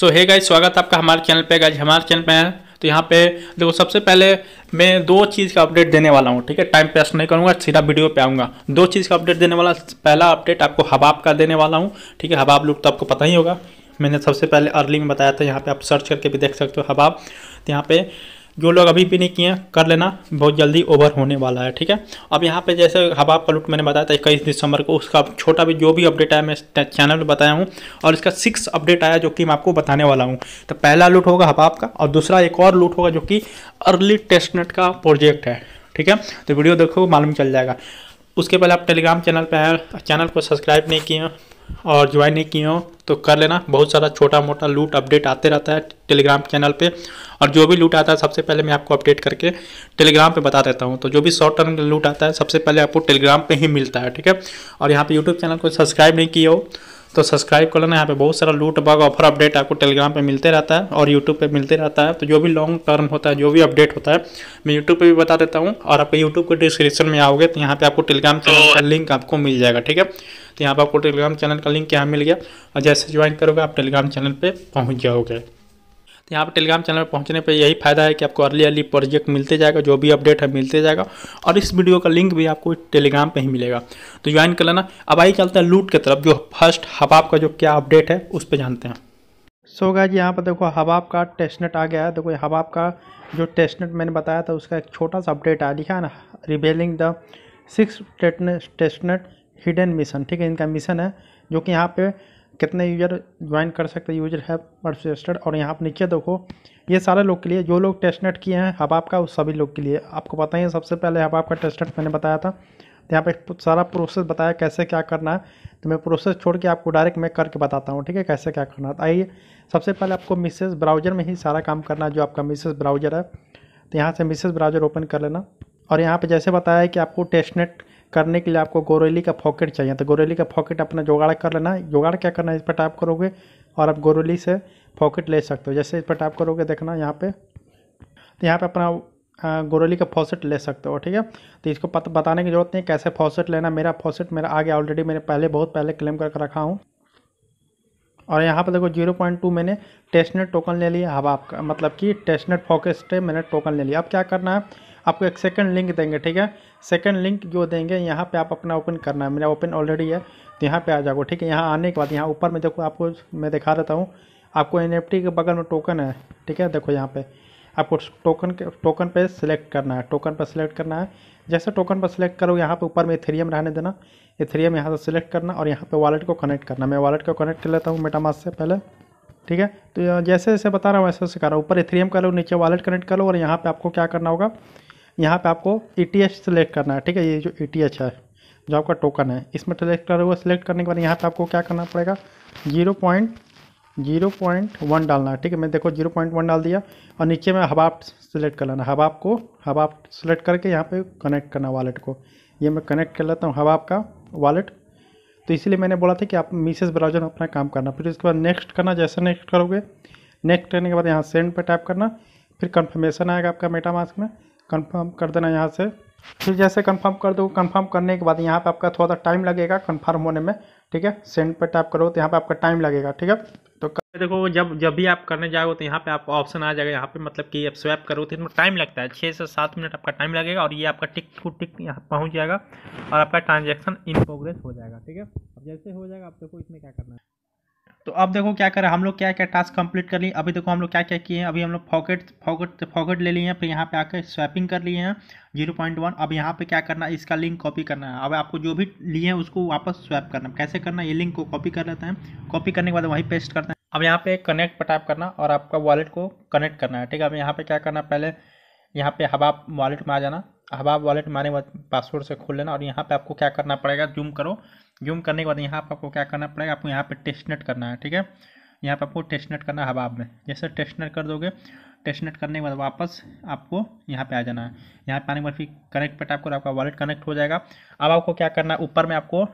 सो है गाइज स्वागत है आपका हमारे चैनल पे गाइज हमारे चैनल पे तो यहाँ पे देखो सबसे पहले मैं दो चीज़ का अपडेट देने वाला हूँ ठीक है टाइम पेस्ट नहीं करूँगा सीधा वीडियो पे आऊँगा दो चीज़ का अपडेट देने वाला पहला अपडेट आपको हबाब का देने वाला हूँ ठीक है हबाब लुक तो आपको पता ही होगा मैंने सबसे पहले अर्ली में बताया था यहाँ पर आप सर्च करके भी देख सकते हो हबाब तो यहाँ पर जो लोग अभी भी नहीं किए कर लेना बहुत जल्दी ओवर होने वाला है ठीक है अब यहाँ पे जैसे हबाब का लूट मैंने बताया था इक्कीस दिसंबर को उसका छोटा भी जो भी अपडेट आया मैं चैनल पर बताया हूँ और इसका सिक्स अपडेट आया जो कि मैं आपको बताने वाला हूँ तो पहला लूट होगा हबाब का और दूसरा एक और लूट होगा जो कि अर्ली टेस्टनेट का प्रोजेक्ट है ठीक है तो वीडियो देखो मालूम चल जाएगा उसके पहले आप टेलीग्राम चैनल पर आए चैनल को सब्सक्राइब नहीं किए और ज्वाइन नहीं किए तो कर लेना बहुत सारा छोटा मोटा लूट अपडेट आते रहता है टेलीग्राम चैनल पे और जो भी लूट आता है सबसे पहले मैं आपको अपडेट करके टेलीग्राम पे बता देता हूँ तो जो भी शॉर्ट टर्म लूट आता है सबसे पहले आपको टेलीग्राम पे ही मिलता है ठीक है और यहाँ पे यूट्यूब चैनल को सब्सक्राइब नहीं किया हो तो सब्सक्राइब कर लेना यहाँ पे बहुत सारा लूट बग ऑफर अपडेट आपको टेलीग्राम पे मिलते रहता है और यूट्यूब पे मिलते रहता है तो जो भी लॉन्ग टर्म होता है जो भी अपडेट होता है मैं यूट्यूब पे भी बता देता हूँ और आपको यूट्यूब के डिस्क्रिप्शन में आओगे तो यहाँ पे आपको टेलीग्राम चैनल का लिंक आपको मिल जाएगा ठीक है तो यहाँ पर आपको टेलीग्राम चैनल का लिंक यहाँ मिल गया और जैसे ज्वाइन करोगे आप टेलीग्राम चैनल पर पहुँच जाओगे यहाँ पर टेलीग्राम चैनल पर पहुँचने पर यही फायदा है कि आपको अर्ली अर्ली प्रोजेक्ट मिलते जाएगा जो भी अपडेट है मिलते जाएगा और इस वीडियो का लिंक भी आपको टेलीग्राम पर ही मिलेगा तो ज्वाइन कर लेना अब आइए चलते हैं लूट की तरफ जो फर्स्ट हबाब का जो क्या अपडेट है उस पर जानते हैं सो so जी यहाँ पर देखो हबाब का टेस्टनेट आ गया है देखो हबाब का जो टेस्टनेट मैंने बताया था उसका एक छोटा सा अपडेट आया लिखा है ना revealing the six testnet hidden mission ठीक है इनका मिशन है जो कि यहाँ पे कितने यूजर ज्वाइन कर सकते यूजर है रजिस्टर्ड और यहाँ पर नीचे देखो ये सारे लोग के लिए जो लोग टेस्टनेट किए हैं हबाब का उस सभी लोग के लिए आपको पता ही सबसे पहले हबाब का टेस्टनेट मैंने बताया था यहाँ पे सारा प्रोसेस बताया कैसे क्या करना है तो मैं प्रोसेस छोड़ के आपको डायरेक्ट मैं करके बताता हूँ ठीक है कैसे क्या करना है तो आइए सबसे पहले आपको मिसेज ब्राउज़र में ही सारा काम करना है जो आपका मिसेज ब्राउज़र है तो यहाँ से मिसेज ब्राउज़र ओपन कर लेना और यहाँ पे जैसे बताया है कि आपको टेस्टनेट करने के लिए आपको गोरेली का फॉकेट चाहिए तो गोरेली का फॉकेट अपना जोगाड़ कर लेना जुगाड़ क्या करना है इस पर टाइप करोगे और आप गोरेली से पॉकेट ले सकते हो जैसे इस पर टाइप करोगे देखना यहाँ पे तो यहाँ पे अपना गोरेली का फॉसेट ले सकते हो ठीक है तो इसको पता बताने की जरूरत नहीं कैसे फॉसेट लेना मेरा फॉसेट मेरा आगे ऑलरेडी मैंने पहले बहुत पहले क्लेम करके रखा हूँ और यहाँ पर देखो जीरो पॉइंट टू मैंने टेस्टनेट टोकन ले लिया हवा आपका मतलब कि टेस्टनेट फॉकेट मैंने टोकन ले लिया अब क्या करना है आपको एक सेकंड लिंक देंगे ठीक है सेकंड लिंक जो देंगे यहाँ पे आप अपना ओपन करना है मेरा ओपन ऑलरेडी है तो यहाँ पे आ जाओ ठीक है यहाँ आने के बाद यहाँ ऊपर में देखो आपको मैं दिखा देता हूँ आपको एन के बगल में टोकन है ठीक है देखो यहाँ पर आपको टोकन के टोकन पर सिलेक्ट करना है टोकन पर सिलेक्ट करना है जैसे टोकन पर सिलेक्ट करो यहाँ पे ऊपर में इथेरियम रहने देना इथेरियम यहाँ से सिलेक्ट करना और यहाँ पे वॉलेट को कनेक्ट करना मैं वॉलेट को कनेक्ट कर लेता हूँ मेटामास से पहले ठीक है तो जैसे जैसे बता रहा हूँ वैसे वैसे कर रहा हूँ ऊपर इथेरियम करो नीचे वॉलेट कनेक्ट करो और यहाँ पे आपको क्या करना होगा यहाँ पे आपको ई e सेलेक्ट करना है ठीक है ये जो ई e है जो आपका टोकन है इसमें सेलेक्ट कर हुआ सेलेक्ट करने के बाद यहाँ पे आपको क्या करना पड़ेगा zero point zero point one डालना है ठीक है मैं देखो जीरो पॉइंट वन डाल दिया और नीचे में हबाप सेलेक्ट कर लेना हबाप को हबाप सेलेक्ट करके यहाँ पे कनेक्ट करना वालेट को ये मैं कनेक्ट कर लेता हूँ हबाप का वॉलेट तो इसीलिए मैंने बोला था कि आप मिसेस ब्राउजर में अपना काम करना फिर उसके बाद नेक्स्ट करना जैसे नेक्स्ट करोगे नेक्स्ट करने के बाद यहाँ सेंड पर टाइप करना फिर कन्फर्मेशन आएगा आपका मेटा मास्क में कंफर्म कर देना यहाँ से फिर जैसे कंफर्म कर दो कंफर्म करने के बाद यहाँ पे आपका थोड़ा सा टाइम लगेगा कंफर्म होने में ठीक है सेंड पे टैप करो तो यहाँ पे आपका टाइम लगेगा ठीक है तो, तो देखो जब जब भी आप करने जाओ तो यहाँ पे आपको ऑप्शन आ जाएगा यहाँ पे मतलब कि आप स्वैप करो तो इसमें टाइम लगता है छः से सात मिनट आपका टाइम लगेगा और ये आपका टिक टू टिक यहाँ पहुँच जाएगा और आपका ट्रांजेक्शन इन प्रोग्रेस हो जाएगा ठीक है अब जैसे हो जाएगा आप देखो इसमें क्या करना है तो अब देखो क्या करें हम लोग क्या क्या टास्क कंप्लीट कर लिए अभी देखो हम लोग क्या क्या किए हैं अभी हम लोग फॉकेट फॉकेट फॉकेट ले लिए हैं फिर यहाँ पे आकर स्वैपिंग कर लिए हैं जीरो पॉइंट वन अब यहाँ पे क्या करना है इसका लिंक कॉपी करना है अब आपको जो भी लिए हैं उसको वापस स्वैप करना है कैसे करना ये लिंक को कॉपी कर लेते हैं कॉपी करने के बाद वहीं पेस्ट करते हैं अब यहाँ पे कनेक्ट पर टाइप करना और आपका वॉलेट को कनेक्ट करना है ठीक है अब यहाँ पे क्या करना पहले यहाँ पे हबाब वॉलेट में आ जाना हबाब वॉलेट बाद पासवर्ड से खोल लेना और यहाँ पे आपको क्या करना पड़ेगा जूम करो जूम करने के बाद यहाँ पर आपको क्या करना पड़ेगा आपको यहाँ पे टेस्टनेट करना है ठीक है यहाँ पे आपको टेस्टनेट करना है हबाब में जैसे टेस्टनेट कर दोगे टेस्टनेट करने के बाद वापस आपको यहाँ पे आ जाना है यहाँ पे आने के बाद फिर कनेक्ट पे टाइप करो आपका वॉलेट कनेक्ट हो जाएगा अब आपको क्या करना है ऊपर में आपको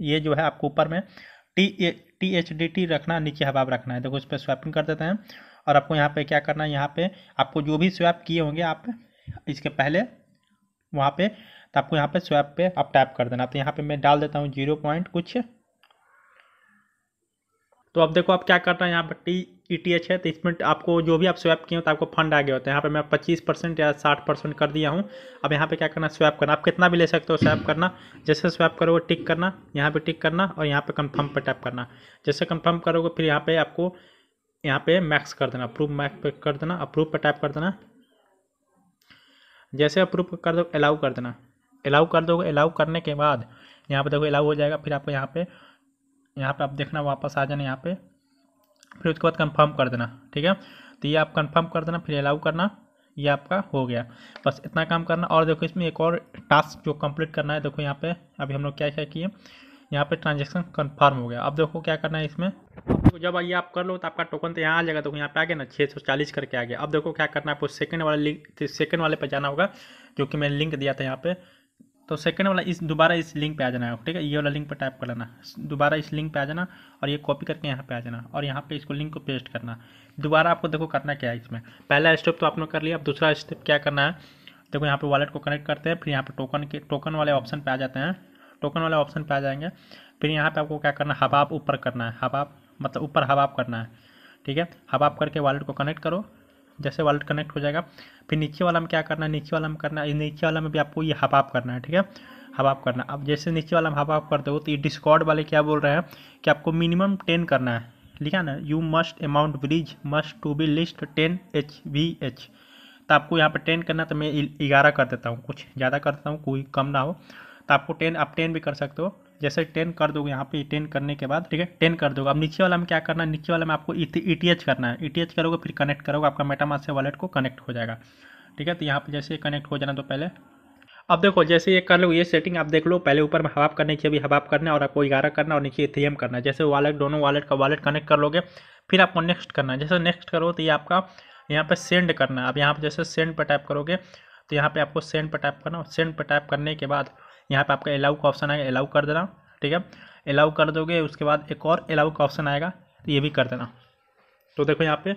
ये जो है आपको ऊपर में T A T H D T रखना नीचे हबाब रखना है देखो उस पर स्वैपिंग कर देते हैं और आपको यहाँ पे क्या करना है यहाँ पे आपको जो भी स्वैप किए होंगे आप इसके पहले वहाँ पे तो आपको यहाँ पे स्वैप पे आप टैप कर देना तो यहाँ पे मैं डाल देता हूँ जीरो पॉइंट कुछ तो अब देखो आप क्या करना है यहाँ पर टी ई टी एच है तो इसमें आपको जो भी आप स्वैप किए हो तो आपको फंड आ गया होता है यहाँ पे मैं पच्चीस परसेंट या साठ परसेंट कर दिया हूँ अब यहाँ पे क्या करना स्वैप करना आप कितना भी ले सकते हो स्वैप करना जैसे स्वैप करोगे टिक करना यहाँ पे टिक करना और यहाँ पे कंफर्म पे टैप करना जैसे कंफर्म करोगे फिर यहाँ पे आपको यहाँ पे मैक्स कर देना अप्रूव मैक्स पे कर देना अप्रूव पे टाइप कर देना जैसे अप्रूव कर दो अलाउ कर देना अलाउ कर दोगे अलाउ करने के बाद यहाँ पे देखो अलाउ हो जाएगा फिर आपको यहाँ पे यहाँ पे आप देखना वापस आ जाना यहाँ पे फिर उसके बाद कंफर्म कर देना ठीक है तो ये आप कंफर्म कर देना फिर अलाउ करना ये आपका हो गया बस इतना काम करना और देखो इसमें एक और टास्क जो कंप्लीट करना है देखो यहाँ पे अभी हम लोग क्या क्या किए यहाँ पे ट्रांजेक्शन कन्फर्म हो गया अब देखो क्या करना है इसमें आपको जब आइए आप कर लो तो आपका टोकन तो यहाँ आ जाएगा तो यहाँ पे आ गया ना छः सौ चालीस करके आ गया अब देखो क्या करना है आपको सेकंड वाला लिंक सेकंड तो वाले पे जाना होगा जो कि मैंने लिंक दिया था यहाँ पे तो सेकंड वाला इस दोबारा इस लिंक पे आ जाना है ठीक है ये वाला लिंक पर टाइप कर लेना दोबारा इस लिंक पे आ जाना और ये कॉपी करके यहाँ पे आ जाना और यहाँ पे इसको लिंक को पेस्ट करना दोबारा आपको देखो करना क्या है इसमें पहला स्टेप तो आपने कर लिया अब दूसरा स्टेप क्या करना है देखो यहाँ पे वॉलेट को कनेक्ट करते हैं फिर यहाँ पर टोकन के टोकन वाले ऑप्शन पर आ जाते हैं टोकन वाले ऑप्शन पे आ जाएंगे फिर यहाँ पे आपको क्या करना है हबाब ऊपर करना है हबाब मतलब ऊपर हबाब करना है ठीक है हबाब करके वॉलेट को कनेक्ट करो जैसे वॉलेट कनेक्ट हो जाएगा फिर नीचे वाला में क्या करना है नीचे वाला में करना है नीचे वाला में भी आपको ये हबाब करना है ठीक है हबाब करना अब जैसे नीचे वाला हम हबाब कर दो तो ये डिस्कॉर्ड वाले क्या बोल रहे हैं कि आपको मिनिमम टेन करना है लिखा ना you must amount bridge must to be list ten H V H तो आपको यहाँ पर टेन करना तो मैं ग्यारह कर देता हूँ कुछ ज़्यादा कर देता हूँ कोई कम ना हो तो आपको टेन आप टेन भी कर सकते हो जैसे टेन कर दोगे यहाँ पे टेन करने के बाद ठीक है टेन कर दोगे अब नीचे वाला में क्या करना है नीचे वाला में आपको ई टी एच करना है ई टी एच करोगे फिर कनेक्ट करोगे आपका मेटामास से वॉलेट को कनेक्ट हो जाएगा ठीक है तो यहाँ पर जैसे कनेक्ट हो जाना तो पहले अब देखो जैसे ये कर लो ये सेटिंग आप देख लो पहले ऊपर में हवाब करने नीचे अभी हवाब करना और आपको ग्यारह करना और नीचे इथेरियम करना जैसे वॉलेट दोनों वॉलेट का वॉलेट कनेक्ट कर लोगे फिर आपको नेक्स्ट करना है जैसे नेक्स्ट करो तो ये आपका यहाँ पे सेंड करना है अब यहाँ पे जैसे सेंड पर टाइप करोगे तो यहाँ पे आपको सेंड पर टाइप करना और सेंड पर टाइप करने के बाद यहाँ पे आपका अलाउ का ऑप्शन आएगा अलाउ कर देना ठीक है अलाउ कर दोगे उसके बाद एक और अलाउ का ऑप्शन आएगा तो ये भी कर देना तो देखो यहाँ पे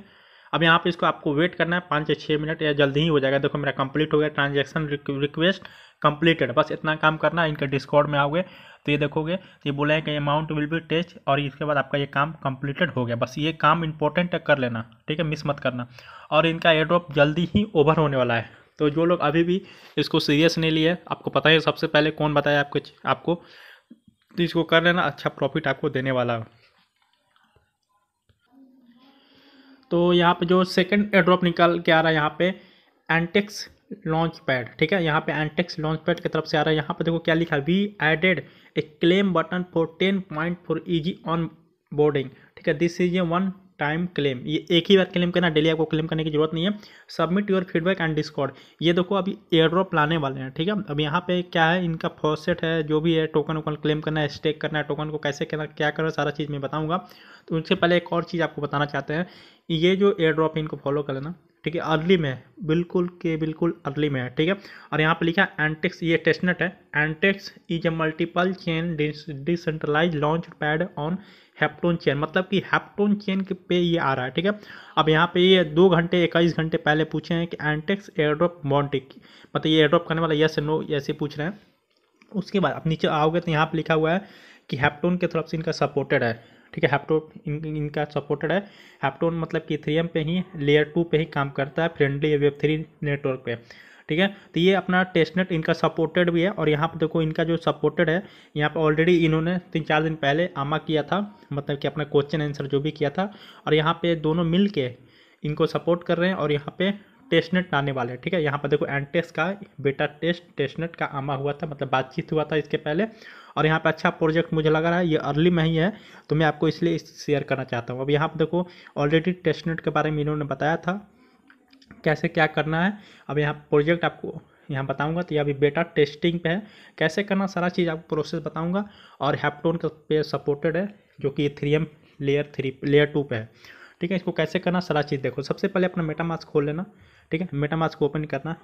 अब यहाँ पे इसको आपको वेट करना है पाँच या छः मिनट या जल्दी ही हो जाएगा देखो मेरा कंप्लीट हो गया ट्रांजैक्शन रिक्वेस्ट कंप्लीटेड बस इतना काम करना है इनके डिस्कॉर्ड में आओगे तो ये देखोगे तो ये बोला है कि अमाउंट विल बी टेस्ट और इसके बाद आपका ये काम कंप्लीटेड हो गया बस ये काम इंपॉर्टेंट है कर लेना ठीक है मिस मत करना और इनका एयर ड्रॉप जल्दी ही ओवर होने वाला है तो जो लोग अभी भी इसको सीरियस नहीं लिए आपको पता है सबसे पहले कौन बताया आपको आपको तो इसको कर लेना अच्छा प्रॉफिट आपको देने वाला है तो यहाँ पे जो सेकंड एड्रॉप निकाल के आ रहा है यहाँ पे एंटेक्स लॉन्च पैड ठीक है यहाँ पे एंटेक्स लॉन्च पैड की तरफ से आ रहा है यहाँ पे देखो क्या लिखा है we added a claim button for ten point for easy onboarding ठीक है this is a one time claim ये एक ही बार क्लेम करना डेली आपको क्लेम करने की जरूरत नहीं है submit your feedback and Discord ये देखो अभी एयर ड्रॉप लाने वाले हैं ठीक है अब यहाँ पे क्या है इनका फॉर्सेट है जो भी है टोकन वोकन क्लेम करना है स्टेक करना है टोकन को कैसे करना क्या करना सारा चीज़ मैं बताऊँगा तो उनसे पहले एक और चीज़ आपको बताना चाहते हैं ये जो एयर ड्रॉप इनको फॉलो कर लेना ठीक है अर्ली में है बिल्कुल के बिल्कुल अर्ली में है ठीक है और यहाँ पे लिखा है एंटेक्स ये टेस्टनेट है Antex is a multiple chain decentralize launchpad on Heptone chain मतलब कि हेप्टोन चेन के पे ये आ रहा है ठीक है अब यहाँ पे ये दो घंटे इक्कीस घंटे पहले पूछे हैं कि एंटेक्स एयरड्रॉप मॉन्टिक मतलब ये एयरड्रॉप करने वाला यस नो ऐसे पूछ रहे हैं उसके बाद अब नीचे आओगे तो यहाँ पर लिखा हुआ है कि हेप्टोन के तरफ से इनका सपोर्टेड है ठीक है हैप्टोन इन, इनका सपोर्टेड है हैप्टोन मतलब कि थ्री पे ही लेयर टू पे ही काम करता है फ्रेंडली वेब थ्री नेटवर्क पे ठीक है तो ये अपना टेस्टनेट इनका सपोर्टेड भी है और यहाँ पर देखो इनका जो सपोर्टेड है यहाँ पर ऑलरेडी इन्होंने तीन चार दिन पहले आमा किया था मतलब कि अपना क्वेश्चन आंसर जो भी किया था और यहाँ पे दोनों मिल के इनको सपोर्ट कर रहे हैं और यहाँ पे टेस्टनेट आने वाले हैं ठीक है यहाँ पर देखो एंटेक्स का बेटा टेस्ट टेस्टनेट का आमा हुआ था मतलब बातचीत हुआ था इसके पहले और यहाँ पे अच्छा प्रोजेक्ट मुझे लग रहा है ये अर्ली में ही है तो मैं आपको इसलिए शेयर करना चाहता हूँ अब यहाँ पर देखो ऑलरेडी टेस्टनेट के बारे में इन्होंने बताया था कैसे क्या करना है अब यहाँ प्रोजेक्ट आपको यहाँ बताऊंगा तो यह अभी बेटा टेस्टिंग पे है कैसे करना सारा चीज़ आपको प्रोसेस बताऊंगा और हैप्टोन का पे सपोर्टेड है जो कि three M layer three layer two पे है ठीक है इसको कैसे करना सारा चीज़ देखो सबसे पहले अपना मेटामास्क खोल लेना ठीक है मेटामास्क ओपन करना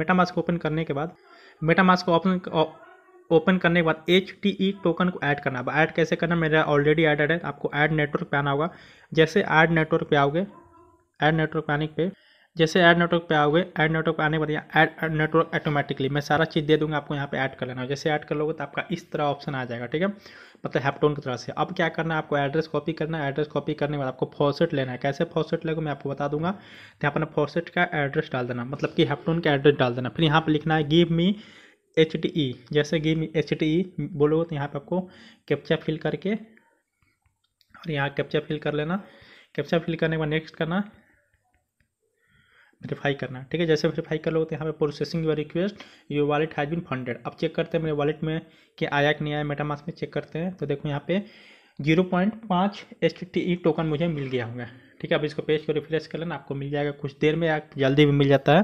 मेटामास्क ओपन करने के बाद मेटामास्क ओपन ओपन करने के बाद एच टी ई टोकन को ऐड करना अब ऐड कैसे करना मेरा ऑलरेडी एडेड है आपको ऐड नेटवर्क पे आना होगा जैसे ऐड नेटवर्क पे आओगे ऐड नेटवर्क पे आने पर जैसे ऐड नेटवर्क पे आओगे ऐड नेटवर्क पे आने पर यहाँ ऐड नेटवर्क ऑटोमेटिकली मैं सारा चीज़ दे दूंगा आपको यहाँ पे ऐड कर लेना जैसे ऐड कर लोगे तो आपका इस तरह ऑप्शन आ जाएगा ठीक है मतलब हैपटोन की तरह से अब क्या करना है आपको एड्रेस कॉपी करना है एड्रेस कॉपी करने के बाद आपको फॉसेट लेना है कैसे फॉसेट लेगा मैं आपको बता दूंगा तो यहाँ पर फॉसेट का एड्रेस डाल देना मतलब कि हैपटोन का एड्रेस डाल देना फिर यहाँ पर लिखना है give me H T E जैसे give me H T E बोलोगे तो यहाँ पर आपको कैप्चा फिल करके और यहाँ कैप्चा फिल कर लेना कैप्चा फिल करने के बाद नेक्स्ट करना वेरीफाई करना ठीक है जैसे वेरीफाई कर लो तो यहाँ पे processing your request your wallet has been funded अब चेक करते हैं मेरे वॉलेट में कि आया कि नहीं आया मेटामास में चेक करते हैं तो देखो यहाँ पे जीरो पॉइंट पाँच एच टी ई टोकन मुझे मिल गया होंगे ठीक है अब इसको पेज को रिफ्रेश कर लेना आपको मिल जाएगा कुछ देर में या जल्दी भी मिल जाता है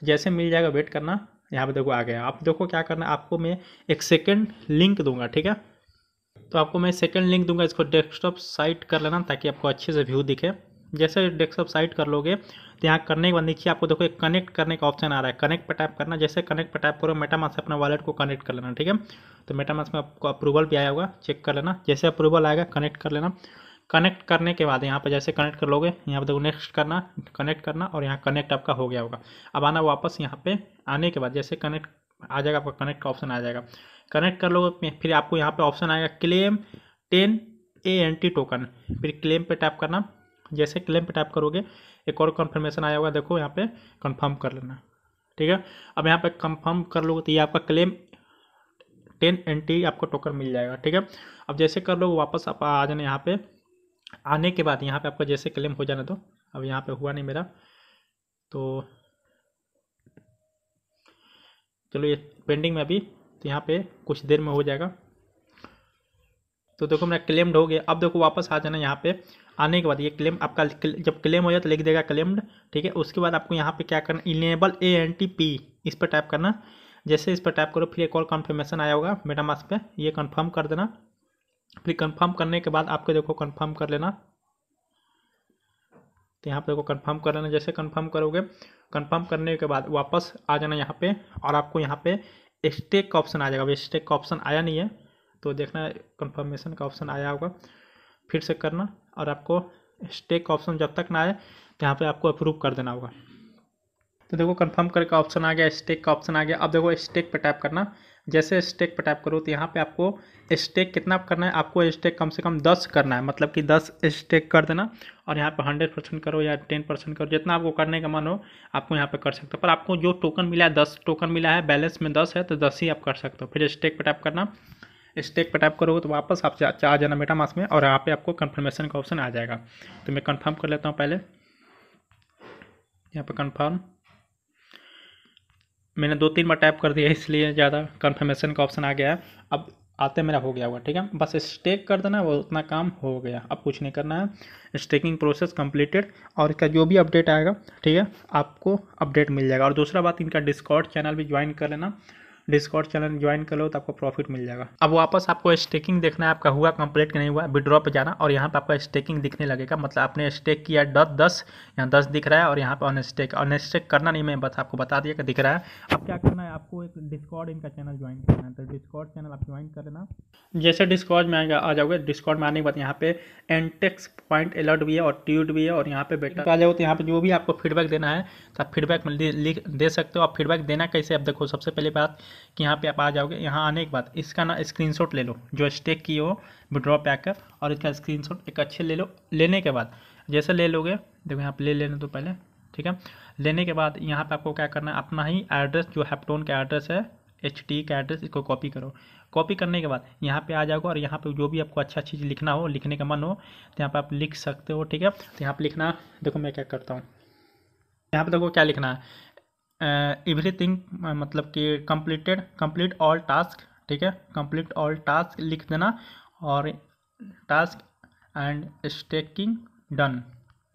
तो जैसे मिल जाएगा वेट करना यहाँ पर देखो आ गया आप देखो क्या करना आपको मैं एक सेकेंड लिंक दूंगा ठीक है तो आपको मैं सेकेंड लिंक दूंगा इसको डेस्कटॉप साइट कर लेना ताकि आपको अच्छे से व्यू दिखे जैसे डेस्कटॉप साइट कर लोगे तो यहाँ करने के बाद देखिए आपको देखो एक कनेक्ट करने का ऑप्शन आ रहा है कनेक्ट पर टैप करना जैसे कनेक्ट पर टैप करो मेटामास से अपना वॉलेट को कनेक्ट कर लेना ठीक है तो मेटामास में आपको अप्रूवल भी आया होगा चेक कर लेना जैसे अप्रूवल आएगा कनेक्ट कर लेना कनेक्ट करने के बाद यहाँ पर जैसे कनेक्ट कर लोगे यहाँ पर देखो नेक्स्ट करना कनेक्ट करना और यहाँ कनेक्ट आपका हो गया होगा अब आना वापस यहाँ पर आने के बाद जैसे कनेक्ट आ जाएगा आपका कनेक्ट का ऑप्शन आ जाएगा कनेक्ट कर लोगे फिर आपको यहाँ पर ऑप्शन आएगा claim ten A N T token फिर क्लेम पे टैप करना जैसे क्लेम पे टाइप करोगे एक और कन्फर्मेशन आया होगा देखो यहाँ पे कंफर्म कर लेना ठीक है अब यहाँ पे कंफर्म कर लोगे तो ये आपका क्लेम टेन एंटी आपको टोकन मिल जाएगा ठीक है अब जैसे कर लो वापस आप आ जाना यहाँ पे आने के बाद यहाँ पे आपका जैसे क्लेम हो जाना तो अब यहाँ पे हुआ नहीं मेरा तो चलो ये पेंडिंग में अभी तो यहाँ पे कुछ देर में हो जाएगा तो देखो मेरा क्लेम्ड हो गया अब देखो वापस आ जाना यहाँ पे आने के बाद ये क्लेम आपका जब क्लेम हो जाए तो लिख देगा क्लेम्ड ठीक है उसके बाद आपको यहाँ पे क्या करना enable A N T P इस पर टाइप करना जैसे इस पर टाइप करो फिर एक और कन्फर्मेशन आया होगा मेटामास्क पे ये कन्फर्म कर देना फिर कन्फर्म करने के बाद आपको देखो कन्फर्म कर लेना तो यहाँ पर देखो कन्फर्म कर लेना जैसे कन्फर्म करोगे कन्फर्म करने के बाद वापस आ जाना यहाँ पर और आपको यहाँ पर स्टेक का ऑप्शन आ जाएगा अभी स्टेक का ऑप्शन आया नहीं है तो देखना कंफर्मेशन का ऑप्शन आया होगा फिर से करना और आपको स्टेक ऑप्शन जब तक ना आए तो यहाँ पर आपको अप्रूव कर देना होगा तो देखो कंफर्म करके ऑप्शन आ गया स्टेक का ऑप्शन आ गया अब देखो स्टेक पर टैप करना जैसे स्टेक पर टैप करो तो यहाँ पे आपको स्टेक कितना करना है आपको स्टेक कम से कम दस करना है मतलब कि दस स्टेक कर देना और यहाँ पे हंड्रेड परसेंट करो या टेन परसेंट करो जितना आपको करने का मन हो आपको यहाँ पे कर सकते हो पर आपको जो टोकन मिला है दस टोकन मिला है बैलेंस में दस है तो दस ही आप कर सकते हो फिर स्टेक पर टैप करना स्टेक पर टाइप करोगे तो वापस आप आ जाना मेटा मास में और यहाँ पे आपको कन्फर्मेशन का ऑप्शन आ जाएगा तो मैं कंफर्म कर लेता हूँ पहले यहाँ पे कंफर्म मैंने दो तीन बार टाइप कर दिया इसलिए ज़्यादा कंफर्मेशन का ऑप्शन आ गया है अब आते मेरा हो गया होगा ठीक है बस स्टेक कर देना वो उतना काम हो गया अब कुछ नहीं करना है स्टेकिंग प्रोसेस कंप्लीटेड और इसका जो भी अपडेट आएगा ठीक है आपको अपडेट मिल जाएगा और दूसरा बात इनका डिस्काउट चैनल भी ज्वाइन कर लेना डिस्कॉर्ड चैनल ज्वाइन कर लो तो आपको प्रॉफिट मिल जाएगा अब वापस आपको स्टेकिंग देखना है आपका हुआ कंप्लीट नहीं हुआ विड्रॉ पे जाना और यहाँ पे आपका स्टेकिंग दिखने लगेगा मतलब आपने स्टेक किया डॉ दस यहाँ दस दिख रहा है और यहाँ पर अनस्टेक अनस्टेक करना नहीं मैं बस आपको बता दिया कि दिख रहा है अब क्या करना है आपको एक डिस्कॉर्ड इनका चैनल ज्वाइन करना है तो डिस्कॉर्ड चैनल आप ज्वाइन कर लेना जैसे डिस्कॉर्ड में आ जाओगे डिस्कॉर्ड में आने के बाद यहाँ पे एंटेक्स पॉइंट अलर्ट भी है और ट्यूट भी है और यहाँ पे बेटर आ जाओ तो यहाँ पे जो भी आपको फीडबैक देना है तो आप फीडबैक दे सकते हो आप फीडबैक देना कैसे आप देखो सबसे पहले बात कि यहाँ पे आप आ जाओगे यहाँ आने के बाद इसका ना स्क्रीनशॉट ले लो जो स्टेक की हो विड्रॉ पैक कर और इसका स्क्रीनशॉट एक अच्छे ले लो लेने के बाद जैसे ले लोगे देखो यहाँ पर ले लेने तो पहले ठीक है लेने के बाद यहाँ पर आपको क्या करना है अपना ही एड्रेस जो हैप्टोन का एड्रेस है एच टी का एड्रेस इसको कॉपी करो कॉपी करने के बाद यहाँ पे आ जाओगे और यहाँ पे जो भी आपको अच्छा चीज़ लिखना हो लिखने का मन हो तो यहाँ पे आप लिख सकते हो ठीक है तो यहाँ पे लिखना देखो मैं क्या करता हूँ यहाँ पे देखो क्या लिखना है एवरीथिंग मतलब कि कंप्लीटेड कंप्लीट ऑल टास्क ठीक है कंप्लीट ऑल टास्क लिख देना और टास्क एंड स्टेकिंग डन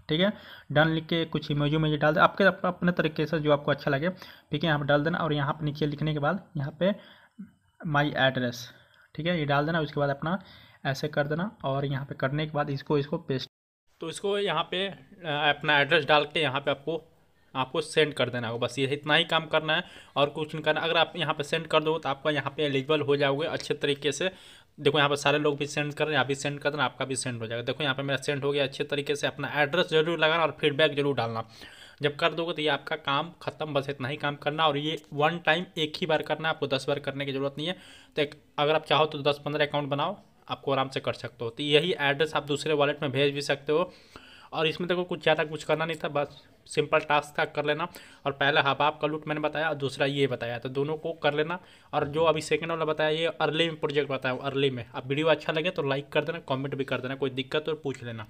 ठीक है डन लिख के कुछ इमोजी में ये डाल दें आपके अपने तरीके से जो आपको अच्छा लगे ठीक है यहाँ पर डाल देना और यहाँ पर नीचे लिखने के बाद यहाँ पे माई एड्रेस ठीक है ये डाल देना उसके बाद अपना ऐसे कर देना और यहाँ पे करने के बाद इसको इसको पेस्ट तो इसको यहाँ पे अपना एड्रेस डाल के यहाँ पे आपको आपको सेंड कर देना होगा बस ये इतना ही काम करना है और कुछ नहीं करना अगर आप यहाँ पर सेंड कर दो तो आपका यहाँ पे एलिजिबल हो जाओगे अच्छे तरीके से देखो यहाँ पर सारे लोग भी सेंड कर रहे हैं आप भी सेंड कर देना आपका भी सेंड हो जाएगा देखो यहाँ पर मेरा सेंड हो गया अच्छे तरीके से अपना एड्रेस जरूर लगाना और फीडबैक जरूर डालना जब कर दोगे तो ये आपका काम खत्म बस इतना ही काम करना और ये वन टाइम एक ही बार करना है आपको दस बार करने की ज़रूरत नहीं है तो अगर आप चाहो तो दस पंद्रह अकाउंट बनाओ आपको आराम से कर सकते हो तो यही एड्रेस आप दूसरे वॉलेट में भेज भी सकते हो और इसमें देखो कुछ ज़्यादा कुछ करना नहीं था बस सिंपल टास्क था कर लेना और पहला आप का लूट मैंने बताया और दूसरा ये बताया तो दोनों को कर लेना और जो अभी सेकंड वाला बताया ये अर्ली में प्रोजेक्ट बताया अर्ली में अब वीडियो अच्छा लगे तो लाइक कर देना कमेंट भी कर देना कोई दिक्कत हो तो पूछ लेना